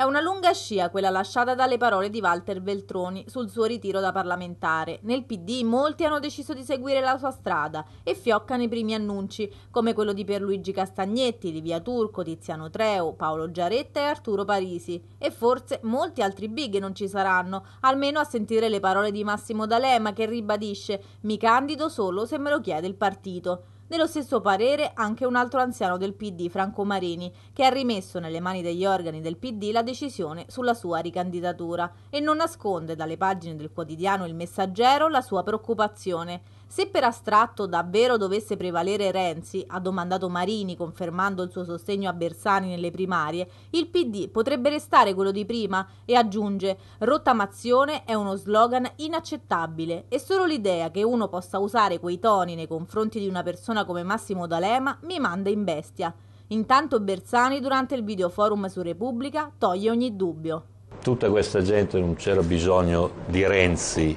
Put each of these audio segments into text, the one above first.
È una lunga scia quella lasciata dalle parole di Walter Veltroni sul suo ritiro da parlamentare. Nel PD molti hanno deciso di seguire la sua strada e fioccano i primi annunci, come quello di Pierluigi Castagnetti, di Via Turco, Tiziano Treo, Paolo Giaretta e Arturo Parisi. E forse molti altri big non ci saranno, almeno a sentire le parole di Massimo D'Alema che ribadisce mi candido solo se me lo chiede il partito. Nello stesso parere anche un altro anziano del PD, Franco Marini, che ha rimesso nelle mani degli organi del PD la decisione sulla sua ricandidatura e non nasconde dalle pagine del quotidiano Il Messaggero la sua preoccupazione. Se per astratto davvero dovesse prevalere Renzi, ha domandato Marini confermando il suo sostegno a Bersani nelle primarie, il PD potrebbe restare quello di prima e aggiunge rottamazione è uno slogan inaccettabile e solo l'idea che uno possa usare quei toni nei confronti di una persona come Massimo D'Alema mi manda in bestia. Intanto Bersani durante il videoforum su Repubblica toglie ogni dubbio. Tutta questa gente non c'era bisogno di Renzi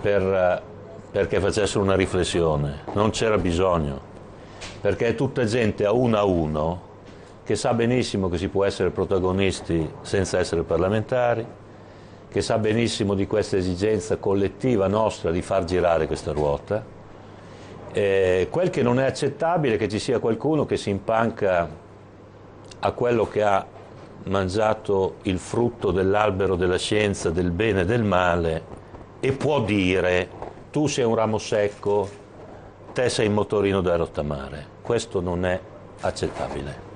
per eh, perché facessero una riflessione, non c'era bisogno, perché è tutta gente a uno a uno che sa benissimo che si può essere protagonisti senza essere parlamentari, che sa benissimo di questa esigenza collettiva nostra di far girare questa ruota. E quel che non è accettabile è che ci sia qualcuno che si impanca a quello che ha mangiato il frutto dell'albero della scienza del bene e del male e può dire tu sei un ramo secco, te sei il motorino da rottamare. Questo non è accettabile.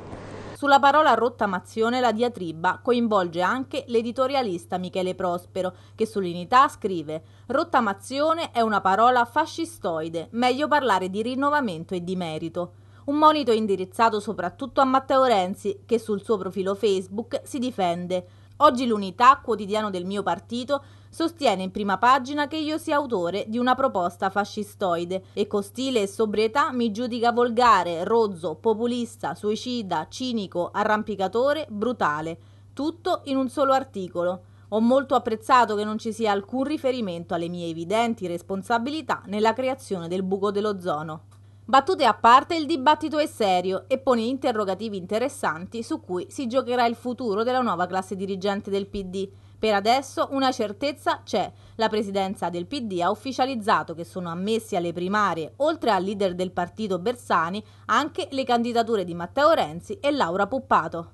Sulla parola rottamazione la diatriba coinvolge anche l'editorialista Michele Prospero, che sull'unità scrive Rottamazione è una parola fascistoide, meglio parlare di rinnovamento e di merito. Un monito indirizzato soprattutto a Matteo Renzi, che sul suo profilo Facebook si difende Oggi l'Unità, quotidiano del mio partito, sostiene in prima pagina che io sia autore di una proposta fascistoide e con stile e sobrietà mi giudica volgare, rozzo, populista, suicida, cinico, arrampicatore, brutale. Tutto in un solo articolo. Ho molto apprezzato che non ci sia alcun riferimento alle mie evidenti responsabilità nella creazione del buco dello zono. Battute a parte, il dibattito è serio e pone interrogativi interessanti su cui si giocherà il futuro della nuova classe dirigente del PD. Per adesso una certezza c'è. La presidenza del PD ha ufficializzato che sono ammessi alle primarie, oltre al leader del partito Bersani, anche le candidature di Matteo Renzi e Laura Puppato.